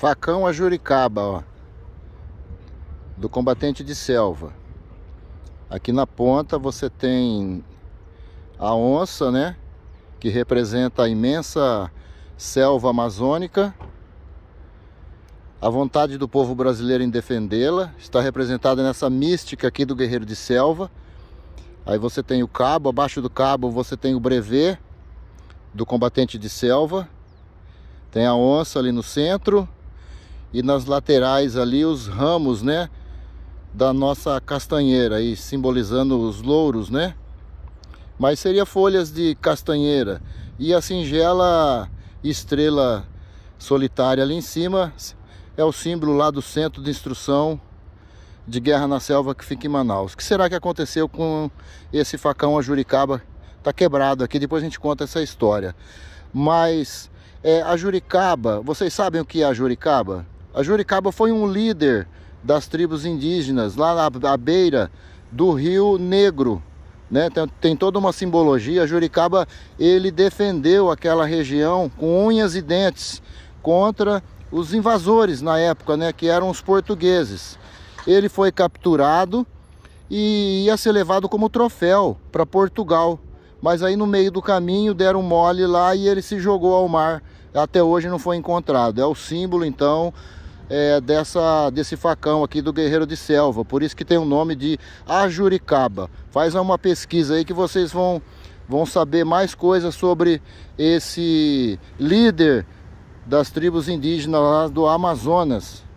Facão a Juricaba, ó. Do combatente de selva. Aqui na ponta você tem a onça, né? Que representa a imensa selva amazônica. A vontade do povo brasileiro em defendê-la está representada nessa mística aqui do guerreiro de selva. Aí você tem o cabo, abaixo do cabo você tem o brevet do combatente de selva. Tem a onça ali no centro e nas laterais ali os ramos, né? Da nossa castanheira aí, simbolizando os louros, né? Mas seria folhas de castanheira e a singela estrela solitária ali em cima é o símbolo lá do Centro de Instrução de Guerra na Selva que fica em Manaus. O que será que aconteceu com esse facão a Juricaba? Tá quebrado aqui, depois a gente conta essa história. Mas é, a Juricaba, vocês sabem o que é a Juricaba? A Juricaba foi um líder das tribos indígenas lá na beira do Rio Negro. Né? Tem, tem, toda uma simbologia. A Juricaba ele defendeu aquela região com unhas e dentes contra os invasores na época, né? que eram os portugueses. Ele foi capturado e ia ser levado como troféu para Portugal. Mas aí no meio do caminho deram mole lá e ele se jogou ao mar. Até hoje não foi encontrado. É o símbolo então é, dessa, desse facão aqui do guerreiro de selva. Por isso que tem o nome de ajuricaba. Faz uma pesquisa aí que vocês vão, vão saber mais coisas sobre esse líder das tribos indígenas lá do Amazonas.